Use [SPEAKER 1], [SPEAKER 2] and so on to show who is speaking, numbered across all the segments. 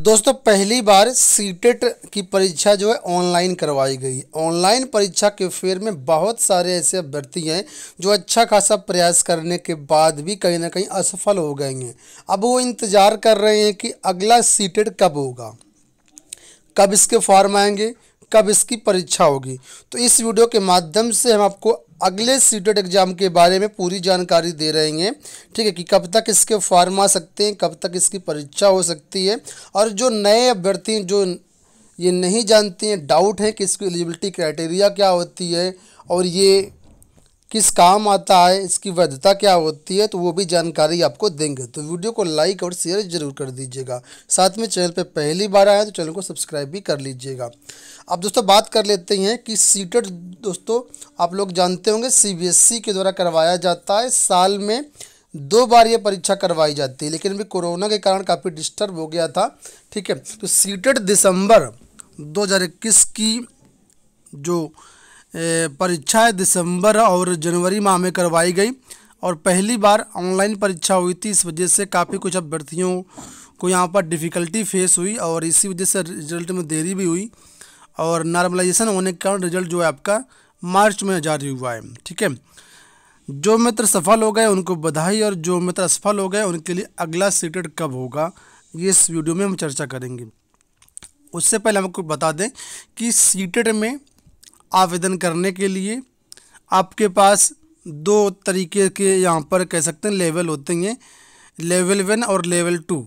[SPEAKER 1] दोस्तों पहली बार सीटेट की परीक्षा जो है ऑनलाइन करवाई गई ऑनलाइन परीक्षा के फेयर में बहुत सारे ऐसे अभ्यर्थी हैं जो अच्छा खासा प्रयास करने के बाद भी कहीं ना कहीं असफल हो गए हैं अब वो इंतज़ार कर रहे हैं कि अगला सीटेट कब होगा कब इसके फॉर्म आएंगे कब इसकी परीक्षा होगी तो इस वीडियो के माध्यम से हम आपको अगले सीटेट एग्ज़ाम के बारे में पूरी जानकारी दे रहे हैं ठीक है कि कब तक इसके फॉर्म आ सकते हैं कब तक इसकी परीक्षा हो सकती है और जो नए अभ्यर्थी जो ये नहीं जानते हैं डाउट है कि इसकी एलिजिबिलिटी क्राइटेरिया क्या होती है और ये किस काम आता है इसकी वैधता क्या होती है तो वो भी जानकारी आपको देंगे तो वीडियो को लाइक और शेयर जरूर कर दीजिएगा साथ में चैनल पर पहली बार आए तो चैनल को सब्सक्राइब भी कर लीजिएगा अब दोस्तों बात कर लेते हैं कि सीटेट दोस्तों आप लोग जानते होंगे सी के द्वारा करवाया जाता है साल में दो बार ये परीक्षा करवाई जाती है लेकिन अभी कोरोना के कारण काफ़ी डिस्टर्ब हो गया था ठीक है तो सीटेट दिसंबर 2021 की जो परीक्षाएं दिसंबर और जनवरी माह में करवाई गई और पहली बार ऑनलाइन परीक्षा हुई थी इस वजह से काफ़ी कुछ अभ्यर्थियों को यहाँ पर डिफ़िकल्टी फेस हुई और इसी वजह से रिजल्ट में देरी भी हुई और नॉर्मलाइजेशन होने के कारण रिजल्ट जो है आपका मार्च में जारी हुआ है ठीक है जो मित्र सफल हो गए उनको बधाई और जो मित्र असफल हो गए उनके लिए अगला सीटेड कब होगा ये इस वीडियो में हम चर्चा करेंगे उससे पहले हम आपको बता दें कि सीटेड में आवेदन करने के लिए आपके पास दो तरीके के यहाँ पर कह सकते हैं लेवल होते हैं लेवल वन और लेवल टू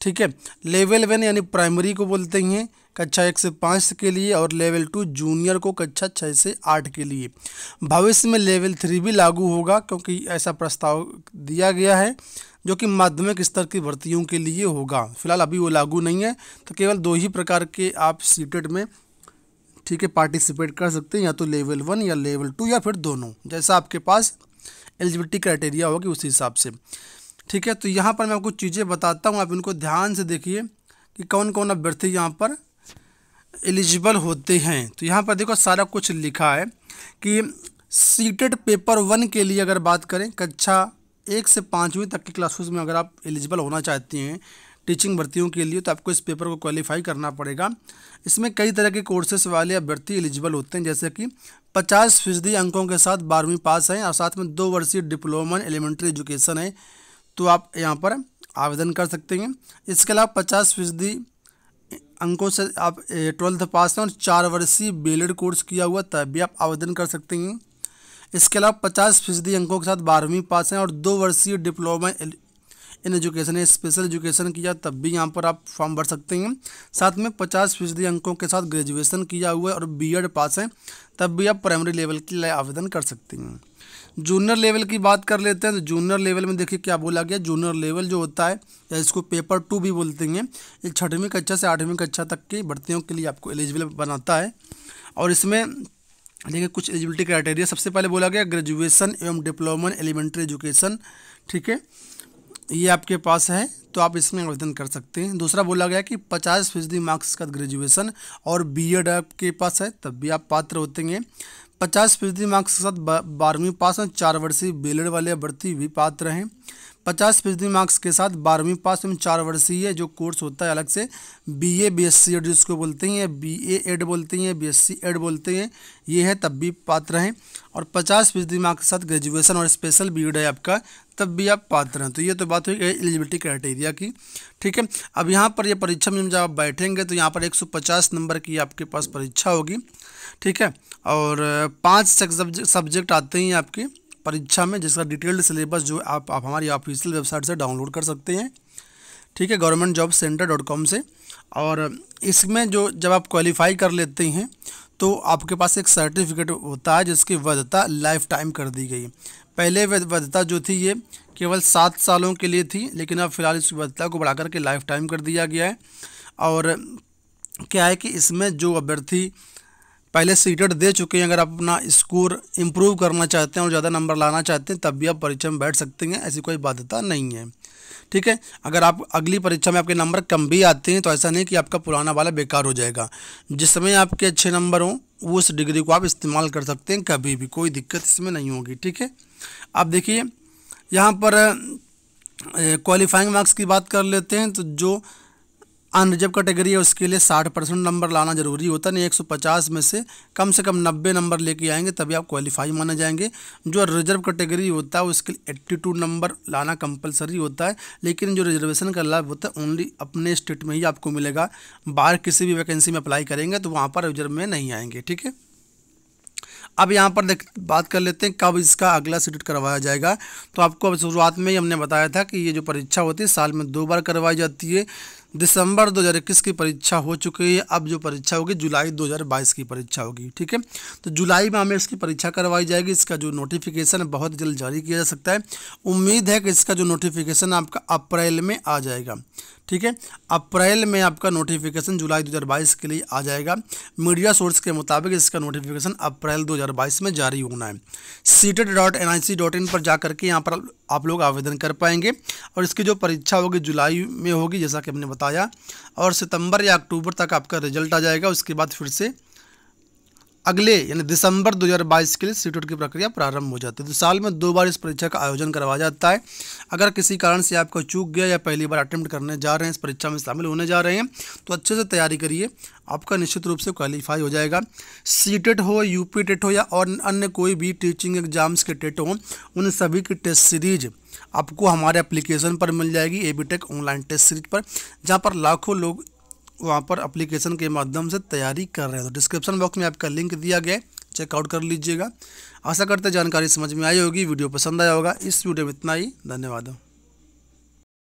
[SPEAKER 1] ठीक है लेवल वन यानी प्राइमरी को बोलते हैं कक्षा एक से पाँच के लिए और लेवल टू जूनियर को कक्षा छः से आठ के लिए भविष्य में लेवल थ्री भी लागू होगा क्योंकि ऐसा प्रस्ताव दिया गया है जो कि माध्यमिक स्तर की भर्तियों के लिए होगा फिलहाल अभी वो लागू नहीं है तो केवल दो ही प्रकार के आप सीटेड में ठीक है पार्टिसिपेट कर सकते हैं या तो लेवल वन या लेवल टू या फिर दोनों जैसा आपके पास एलिजिबिलिटी क्राइटेरिया होगी उस हिसाब से ठीक है तो यहाँ पर मैं कुछ चीज़ें बताता हूँ आप इनको ध्यान से देखिए कि कौन कौन अभ्यर्थी यहाँ पर एलिजिबल होते हैं तो यहाँ पर देखो सारा कुछ लिखा है कि सीटेड पेपर वन के लिए अगर बात करें कक्षा एक से पाँचवीं तक की क्लासेस में अगर आप एलिजिबल होना चाहते हैं टीचिंग भर्तियों के लिए तो आपको इस पेपर को क्वालिफाई करना पड़ेगा इसमें कई तरह के कोर्सेस वाले अभ्यर्थी एलिजिबल होते हैं जैसे कि पचास फीसदी अंकों के साथ बारहवीं पास हैं और साथ में दो वर्षीय डिप्लोमा एलिमेंट्री एजुकेशन है तो आप यहाँ पर आवेदन कर सकते हैं इसके अलावा पचास फीसदी अंकों से आप ट्वेल्थ पास हैं और चार वर्षीय बी कोर्स किया हुआ तब भी आप आवेदन कर सकते हैं इसके अलावा पचास फीसदी अंकों के साथ बारहवीं पास हैं और दो वर्षीय diploma in education special education किया तब भी यहाँ पर आप फॉर्म भर सकते हैं साथ में पचास फीसदी अंकों के साथ ग्रेजुएशन किया हुआ है और बीएड पास है तब भी आप प्राइमरी लेवल के लिए आवेदन कर सकते हैं जूनियर लेवल की बात कर लेते हैं तो जूनियर लेवल में देखिए क्या बोला गया जूनियर लेवल जो होता है या इसको पेपर टू भी बोलते हैं ये छठवीं कक्षा से आठवीं कक्षा तक की भर्तियों के लिए आपको एलिजिबल बनाता है और इसमें देखिए कुछ एलिजिबिलिटी क्राइटेरिया सबसे पहले बोला गया ग्रेजुएशन एवं डिप्लोमा एलिमेंट्री एजुकेशन ठीक है ये आपके पास है तो आप इसमें आवेदन कर सकते हैं दूसरा बोला गया कि पचास फीसदी मार्क्स का ग्रेजुएशन और बी एड आपके पास है तब भी आप पात्र होते हैं पचास फीसदी मार्क्स के साथ बारहवीं पास हैं चार वर्षीय बेलर वाले अभ्यर्थी भी पात्र हैं पचास फीसदी मार्क्स के साथ बारहवीं पास में चार वर्षीय जो कोर्स होता है अलग से B A B S C ed जिसको बोलते हैं या बी ए एड बोलते हैं बी एस सी एड बोलते हैं ये है तब भी पात्र हैं और पचास फीसदी मार्क्स के साथ ग्रेजुएसन और स्पेशल बी एड है आपका तब भी आप पात्र हैं तो ये तो बात हुई एलिजिबिलिटी क्राइटेरिया की ठीक है अब यहाँ पर यह परीक्षा में जब आप बैठेंगे तो यहाँ पर पचास नंबर की आपके पास परीक्षा होगी ठीक है और पाँच सब्जेक्ट आते हैं आपके परीक्षा में जिसका डिटेल्ड सिलेबस जो आप आप हमारी ऑफिशियल वेबसाइट से डाउनलोड कर सकते हैं ठीक है government job centre dot com से और इसमें जो जब आप क्वालिफाई कर लेते हैं तो आपके पास एक सर्टिफिकेट होता है जिसकी वैधता लाइफ टाइम कर दी गई पहले वैधता जो थी ये केवल सात सालों के लिए थी लेकिन अब फिलहाल इस वैधता को बढ़ा करके लाइफ टाइम कर दिया गया है और क्या है कि इसमें जो अभ्यर्थी पहले सीटेट दे चुके हैं अगर आप अपना स्कोर इम्प्रूव करना चाहते हैं और ज़्यादा नंबर लाना चाहते हैं तब भी आप परीक्षा में बैठ सकते हैं ऐसी कोई बाध्यता नहीं है ठीक है अगर आप अगली परीक्षा में आपके नंबर कम भी आते हैं तो ऐसा नहीं कि आपका पुराना वाला बेकार हो जाएगा जिस समय आपके अच्छे नंबर हों उस डिग्री को आप इस्तेमाल कर सकते हैं कभी भी कोई दिक्कत इसमें नहीं होगी ठीक है आप देखिए यहाँ पर क्वालिफाइंग मार्क्स की बात कर लेते हैं तो जो अनरिजर्व कैटेगरी है उसके लिए साठ परसेंट नंबर लाना जरूरी होता नहीं एक सौ पचास में से कम से कम नब्बे नंबर लेके आएंगे तभी आप क्वालिफाई माने जाएंगे जो रिजर्व कैटेगरी होता है उसके लिए एट्टी टू नंबर लाना कंपलसरी होता है लेकिन जो रिजर्वेशन का लाभ होता है ओनली अपने स्टेट में ही आपको मिलेगा बाहर किसी भी वैकेंसी में अप्लाई करेंगे तो वहाँ पर रिजर्व में नहीं आएंगे ठीक है अब यहाँ पर देख बात कर लेते हैं कब इसका अगला सीटेट करवाया जाएगा तो आपको अब शुरुआत में ही हमने बताया था कि ये जो परीक्षा होती है साल में दो बार करवाई जाती है दिसंबर 2021 की परीक्षा हो चुकी है अब जो परीक्षा होगी जुलाई 2022 की परीक्षा होगी ठीक है तो जुलाई में हमें इसकी परीक्षा करवाई जाएगी इसका जो नोटिफिकेशन बहुत जल्द जारी किया जा सकता है उम्मीद है कि इसका जो नोटिफिकेशन आपका अप्रैल में आ जाएगा ठीक है अप्रैल में आपका नोटिफिकेशन जुलाई 2022 के लिए आ जाएगा मीडिया सोर्स के मुताबिक इसका नोटिफिकेशन अप्रैल 2022 में जारी होना है CTET dot N I C dot in पर जा करके यहाँ पर आप लोग आवेदन कर पाएंगे और इसकी जो परीक्षा होगी जुलाई में होगी जैसा कि हमने बताया आया और सितंबर या अक्टूबर तक आपका रिजल्ट आ जाएगा उसके बाद फिर से अगले यानी दिसंबर 2022 के लिए सीटेट की प्रक्रिया प्रारंभ हो जाती है तो साल में दो बार इस परीक्षा का आयोजन करवाया जाता है अगर किसी कारण से आपको चूक गया या पहली बार अटैम्प्ट करने जा रहे हैं इस परीक्षा में शामिल होने जा रहे हैं तो अच्छे से तैयारी करिए आपका निश्चित रूप से क्वालिफाई हो जाएगा सी टेट हो यू टेट हो या और अन्य कोई भी टीचिंग एग्जाम्स के टेट हों उन सभी की टेस्ट सीरीज आपको हमारे एप्लीकेशन पर मिल जाएगी A B tech online test series पर जहाँ पर लाखों लोग वहाँ पर अप्लीकेशन के माध्यम से तैयारी कर रहे हैं तो डिस्क्रिप्शन बॉक्स में आपका लिंक दिया गया है चेकआउट कर लीजिएगा आशा करते जानकारी समझ में आई होगी वीडियो पसंद आया होगा इस वीडियो में इतना ही धन्यवाद